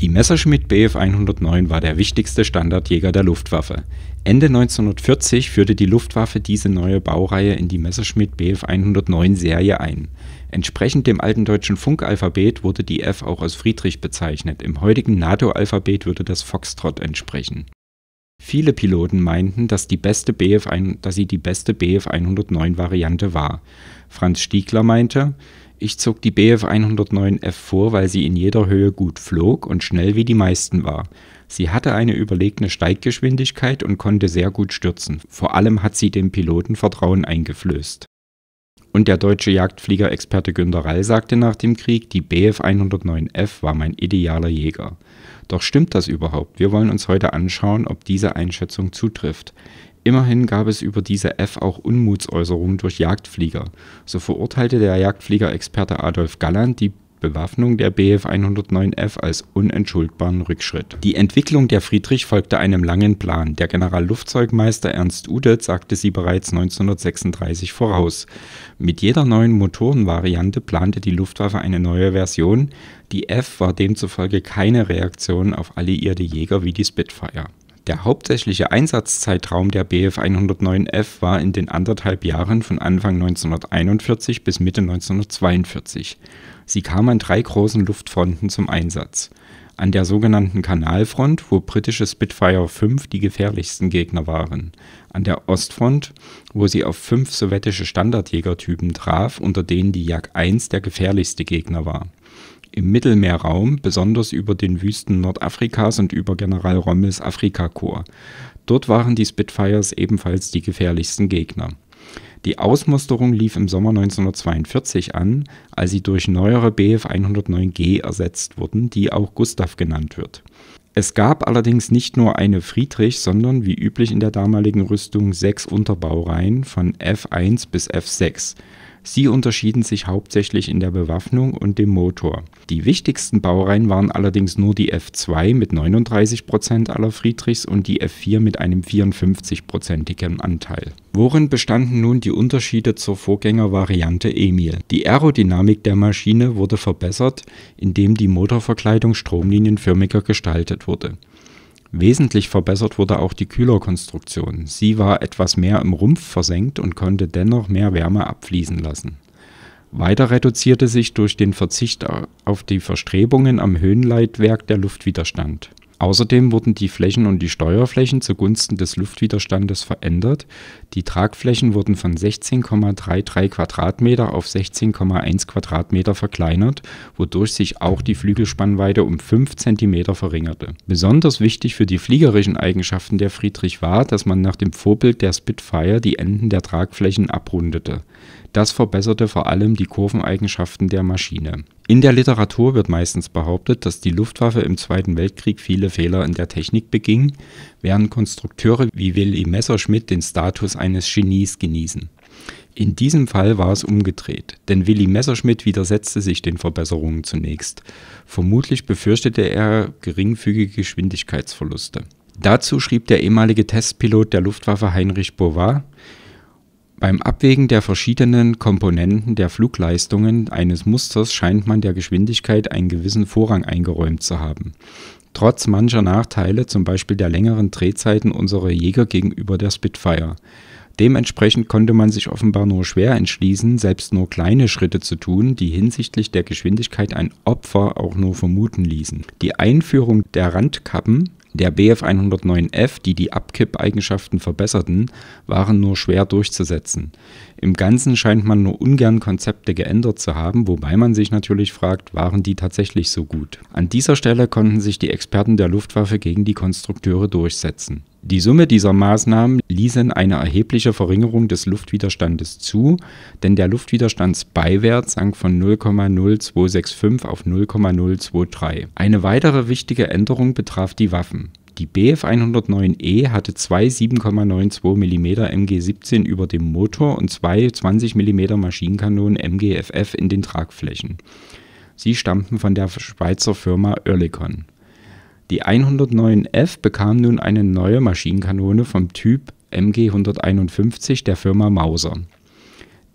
Die Messerschmitt Bf 109 war der wichtigste Standardjäger der Luftwaffe. Ende 1940 führte die Luftwaffe diese neue Baureihe in die Messerschmitt Bf 109-Serie ein. Entsprechend dem alten deutschen Funkalphabet wurde die F auch als Friedrich bezeichnet, im heutigen NATO-Alphabet würde das Foxtrot entsprechen. Viele Piloten meinten, dass, die beste Bf dass sie die beste Bf 109-Variante war. Franz Stiegler meinte, ich zog die Bf 109F vor, weil sie in jeder Höhe gut flog und schnell wie die meisten war. Sie hatte eine überlegene Steiggeschwindigkeit und konnte sehr gut stürzen. Vor allem hat sie dem Piloten Vertrauen eingeflößt. Und der deutsche Jagdfliegerexperte Günter Rall sagte nach dem Krieg, die Bf 109F war mein idealer Jäger. Doch stimmt das überhaupt? Wir wollen uns heute anschauen, ob diese Einschätzung zutrifft. Immerhin gab es über diese F auch Unmutsäußerungen durch Jagdflieger. So verurteilte der Jagdfliegerexperte Adolf Galland die Bewaffnung der Bf 109F als unentschuldbaren Rückschritt. Die Entwicklung der Friedrich folgte einem langen Plan. Der Generalluftzeugmeister Ernst Udet sagte sie bereits 1936 voraus. Mit jeder neuen Motorenvariante plante die Luftwaffe eine neue Version. Die F war demzufolge keine Reaktion auf alliierte Jäger wie die Spitfire. Der hauptsächliche Einsatzzeitraum der Bf 109F war in den anderthalb Jahren von Anfang 1941 bis Mitte 1942. Sie kam an drei großen Luftfronten zum Einsatz: an der sogenannten Kanalfront, wo britische Spitfire 5 die gefährlichsten Gegner waren; an der Ostfront, wo sie auf fünf sowjetische Standardjägertypen traf, unter denen die Yak 1 der gefährlichste Gegner war im Mittelmeerraum, besonders über den Wüsten Nordafrikas und über General Rommels Afrikakorps. Dort waren die Spitfires ebenfalls die gefährlichsten Gegner. Die Ausmusterung lief im Sommer 1942 an, als sie durch neuere Bf 109G ersetzt wurden, die auch Gustav genannt wird. Es gab allerdings nicht nur eine Friedrich, sondern wie üblich in der damaligen Rüstung sechs Unterbaureihen von F1 bis F6. Sie unterschieden sich hauptsächlich in der Bewaffnung und dem Motor. Die wichtigsten Baureihen waren allerdings nur die F2 mit 39% aller Friedrichs und die F4 mit einem 54%igen Anteil. Worin bestanden nun die Unterschiede zur Vorgängervariante Emil? Die Aerodynamik der Maschine wurde verbessert, indem die Motorverkleidung stromlinienförmiger gestaltet wurde. Wesentlich verbessert wurde auch die Kühlerkonstruktion, sie war etwas mehr im Rumpf versenkt und konnte dennoch mehr Wärme abfließen lassen. Weiter reduzierte sich durch den Verzicht auf die Verstrebungen am Höhenleitwerk der Luftwiderstand Außerdem wurden die Flächen und die Steuerflächen zugunsten des Luftwiderstandes verändert, die Tragflächen wurden von 16,33 m² auf 16,1 m² verkleinert, wodurch sich auch die Flügelspannweite um 5 cm verringerte. Besonders wichtig für die fliegerischen Eigenschaften der Friedrich war, dass man nach dem Vorbild der Spitfire die Enden der Tragflächen abrundete. Das verbesserte vor allem die Kurveneigenschaften der Maschine. In der Literatur wird meistens behauptet, dass die Luftwaffe im Zweiten Weltkrieg viele Fehler in der Technik beging, während Konstrukteure wie Willy Messerschmidt den Status eines Genies genießen. In diesem Fall war es umgedreht, denn Willy Messerschmidt widersetzte sich den Verbesserungen zunächst. Vermutlich befürchtete er geringfügige Geschwindigkeitsverluste. Dazu schrieb der ehemalige Testpilot der Luftwaffe Heinrich Bovard, beim Abwägen der verschiedenen Komponenten der Flugleistungen eines Musters scheint man der Geschwindigkeit einen gewissen Vorrang eingeräumt zu haben, trotz mancher Nachteile zum Beispiel der längeren Drehzeiten unserer Jäger gegenüber der Spitfire). Dementsprechend konnte man sich offenbar nur schwer entschließen, selbst nur kleine Schritte zu tun, die hinsichtlich der Geschwindigkeit ein Opfer auch nur vermuten ließen. Die Einführung der Randkappen der Bf 109F, die die Abkipp-Eigenschaften verbesserten, waren nur schwer durchzusetzen. Im Ganzen scheint man nur ungern Konzepte geändert zu haben, wobei man sich natürlich fragt, waren die tatsächlich so gut? An dieser Stelle konnten sich die Experten der Luftwaffe gegen die Konstrukteure durchsetzen. Die Summe dieser Maßnahmen ließen eine erhebliche Verringerung des Luftwiderstandes zu, denn der Luftwiderstandsbeiwert sank von 0,0265 auf 0,023. Eine weitere wichtige Änderung betraf die Waffen. Die Bf 109E hatte zwei 7,92 mm MG17 über dem Motor und zwei 20 mm Maschinenkanonen MGFF in den Tragflächen. Sie stammten von der Schweizer Firma Oerlikon die 109F bekam nun eine neue Maschinenkanone vom Typ MG 151 der Firma Mauser.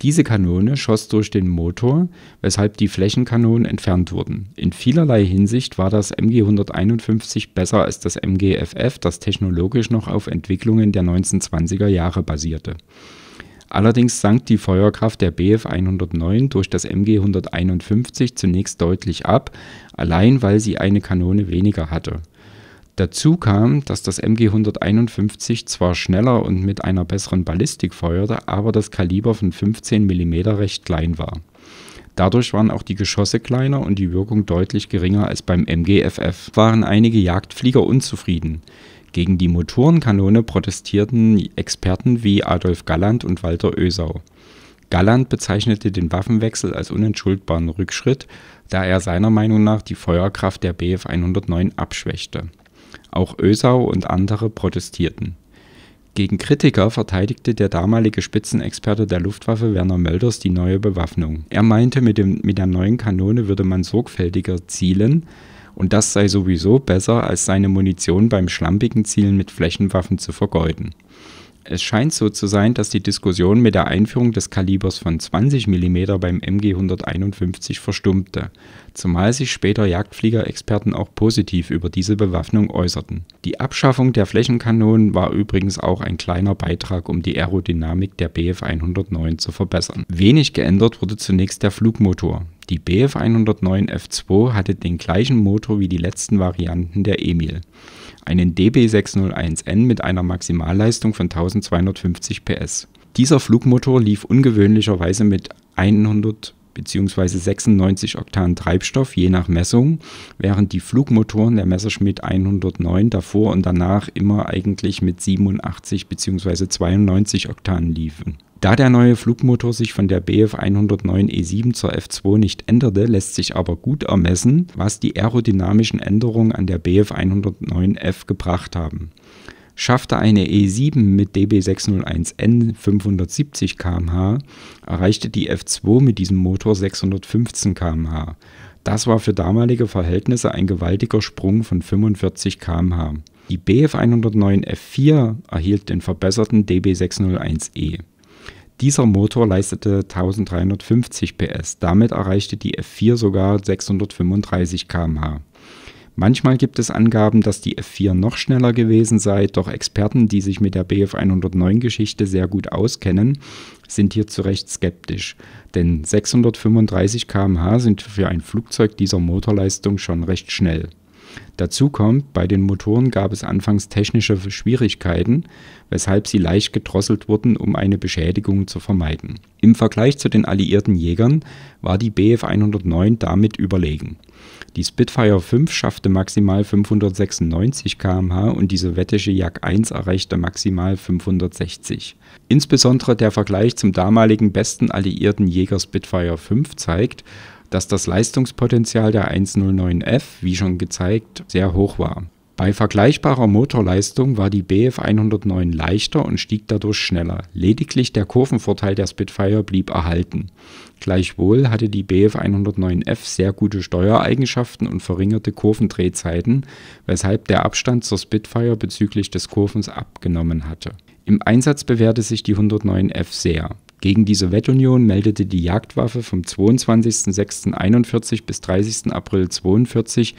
Diese Kanone schoss durch den Motor, weshalb die Flächenkanonen entfernt wurden. In vielerlei Hinsicht war das MG 151 besser als das MG FF, das technologisch noch auf Entwicklungen der 1920er Jahre basierte Allerdings sank die Feuerkraft der Bf 109 durch das MG 151 zunächst deutlich ab, allein weil sie eine Kanone weniger hatte. Dazu kam, dass das MG 151 zwar schneller und mit einer besseren Ballistik feuerte, aber das Kaliber von 15 mm recht klein war. Dadurch waren auch die Geschosse kleiner und die Wirkung deutlich geringer als beim MGFF. Waren einige Jagdflieger unzufrieden. Gegen die Motorenkanone protestierten Experten wie Adolf Galland und Walter Oesau. Galland bezeichnete den Waffenwechsel als unentschuldbaren Rückschritt, da er seiner Meinung nach die Feuerkraft der Bf 109 abschwächte. Auch Oesau und andere protestierten. Gegen Kritiker verteidigte der damalige Spitzenexperte der Luftwaffe Werner Mölders die neue Bewaffnung. Er meinte, mit, dem, mit der neuen Kanone würde man sorgfältiger zielen, und das sei sowieso besser, als seine Munition beim schlampigen Zielen mit Flächenwaffen zu vergeuden. Es scheint so zu sein, dass die Diskussion mit der Einführung des Kalibers von 20 mm beim MG 151 verstummte, zumal sich später Jagdfliegerexperten auch positiv über diese Bewaffnung äußerten. Die Abschaffung der Flächenkanonen war übrigens auch ein kleiner Beitrag, um die Aerodynamik der Bf 109 zu verbessern. Wenig geändert wurde zunächst der Flugmotor. Die Bf 109 F2 hatte den gleichen Motor wie die letzten Varianten der Emil, einen DB601N mit einer Maximalleistung von 1250 PS. Dieser Flugmotor lief ungewöhnlicherweise mit 100 bzw. 96 Oktan Treibstoff je nach Messung, während die Flugmotoren der Messerschmitt 109 davor und danach immer eigentlich mit 87 bzw. 92 Oktan liefen da der neue Flugmotor sich von der Bf 109 E7 zur F2 nicht änderte, lässt sich aber gut ermessen, was die aerodynamischen Änderungen an der Bf 109F gebracht haben. Schaffte eine E7 mit DB 601N 570 kmh, erreichte die F2 mit diesem Motor 615 kmh. Das war für damalige Verhältnisse ein gewaltiger Sprung von 45 kmh. Die Bf 109 F4 erhielt den verbesserten DB 601E. Dieser Motor leistete 1350 PS, damit erreichte die F4 sogar 635 km/h. Manchmal gibt es Angaben, dass die F4 noch schneller gewesen sei, doch Experten, die sich mit der Bf 109 Geschichte sehr gut auskennen, sind hier zu Recht skeptisch. Denn 635 km/h sind für ein Flugzeug dieser Motorleistung schon recht schnell. Dazu kommt, bei den Motoren gab es anfangs technische Schwierigkeiten, weshalb sie leicht gedrosselt wurden, um eine Beschädigung zu vermeiden. Im Vergleich zu den alliierten Jägern war die Bf 109 damit überlegen. Die Spitfire 5 schaffte maximal 596 km/h und die sowjetische Yak 1 erreichte maximal 560. Insbesondere der Vergleich zum damaligen besten alliierten Jäger Spitfire 5 zeigt, dass das Leistungspotenzial der 109F, wie schon gezeigt, sehr hoch war. Bei vergleichbarer Motorleistung war die Bf 109 leichter und stieg dadurch schneller. Lediglich der Kurvenvorteil der Spitfire blieb erhalten. Gleichwohl hatte die Bf 109F sehr gute Steuereigenschaften und verringerte Kurvendrehzeiten, weshalb der Abstand zur Spitfire bezüglich des Kurvens abgenommen hatte. Im Einsatz bewährte sich die 109F sehr. Gegen die Sowjetunion meldete die Jagdwaffe vom 22.06.41 bis 30. April 42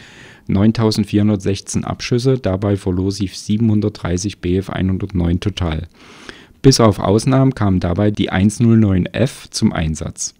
9.416 Abschüsse, dabei verlor sie 730 Bf 109 total. Bis auf Ausnahmen kam dabei die 109F zum Einsatz.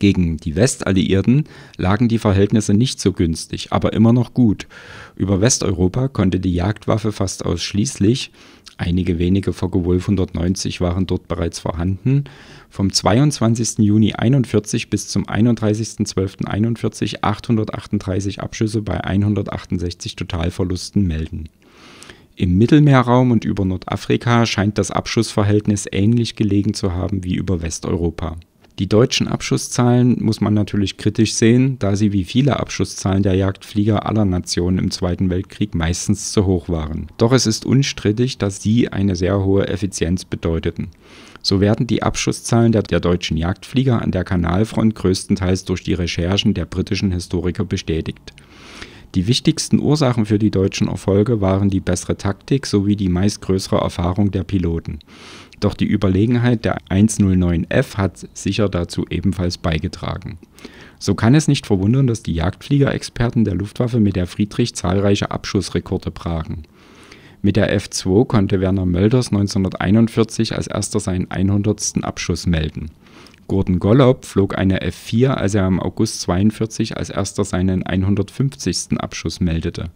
Gegen die Westalliierten lagen die Verhältnisse nicht so günstig, aber immer noch gut. Über Westeuropa konnte die Jagdwaffe fast ausschließlich Einige wenige Focke Wolf 190 waren dort bereits vorhanden. Vom 22. Juni 41 bis zum 31.12.41 838 Abschüsse bei 168 Totalverlusten melden. Im Mittelmeerraum und über Nordafrika scheint das Abschussverhältnis ähnlich gelegen zu haben wie über Westeuropa. Die deutschen Abschusszahlen muss man natürlich kritisch sehen, da sie wie viele Abschusszahlen der Jagdflieger aller Nationen im Zweiten Weltkrieg meistens zu hoch waren. Doch es ist unstrittig, dass sie eine sehr hohe Effizienz bedeuteten. So werden die Abschusszahlen der, der, deutschen Jagdflieger an der Kanalfront größtenteils durch die Recherchen der britischen Historiker bestätigt. Die wichtigsten Ursachen für die deutschen Erfolge waren die bessere Taktik sowie die meist größere Erfahrung der Piloten. Doch die Überlegenheit der 109F hat sicher dazu ebenfalls beigetragen. So kann es nicht verwundern, dass die Jagdfliegerexperten der Luftwaffe mit der Friedrich zahlreiche Abschussrekorde bragen. Mit der F2 konnte Werner Mölders 1941 als erster seinen 100. Abschuss melden. Gordon Gollob flog eine F4, als er im August 1942 als erster seinen 150. Abschuss meldete.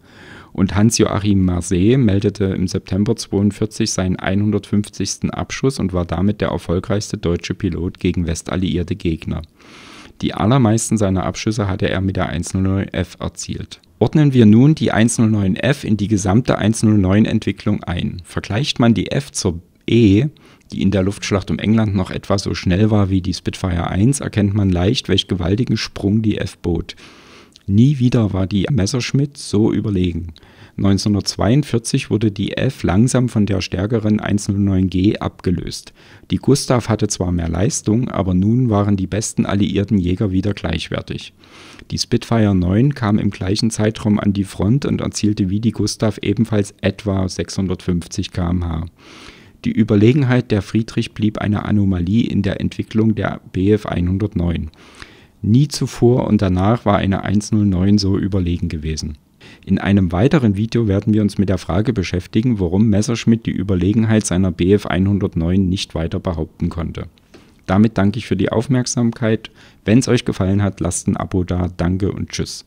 Und Hans-Joachim Marseille meldete im September 1942 seinen 150. Abschuss und war damit der erfolgreichste deutsche Pilot gegen westalliierte Gegner. Die allermeisten seiner Abschüsse hatte er mit der 109F erzielt. Ordnen wir nun die 109F in die gesamte 109-Entwicklung ein. Vergleicht man die F zur E, die in der Luftschlacht um England noch etwa so schnell war wie die Spitfire 1, erkennt man leicht, welch gewaltigen Sprung die F bot. Nie wieder war die Messerschmitt so überlegen. 1942 wurde die F langsam von der stärkeren 109G abgelöst. Die Gustav hatte zwar mehr Leistung, aber nun waren die besten alliierten Jäger wieder gleichwertig. Die Spitfire 9 kam im gleichen Zeitraum an die Front und erzielte wie die Gustav ebenfalls etwa 650 km/h. Die Überlegenheit der Friedrich blieb eine Anomalie in der Entwicklung der Bf 109. Nie zuvor und danach war eine 109 so überlegen gewesen. In einem weiteren Video werden wir uns mit der Frage beschäftigen, warum Messerschmidt die Überlegenheit seiner Bf 109 nicht weiter behaupten konnte. Damit danke ich für die Aufmerksamkeit. Wenn es euch gefallen hat, lasst ein Abo da. Danke und tschüss.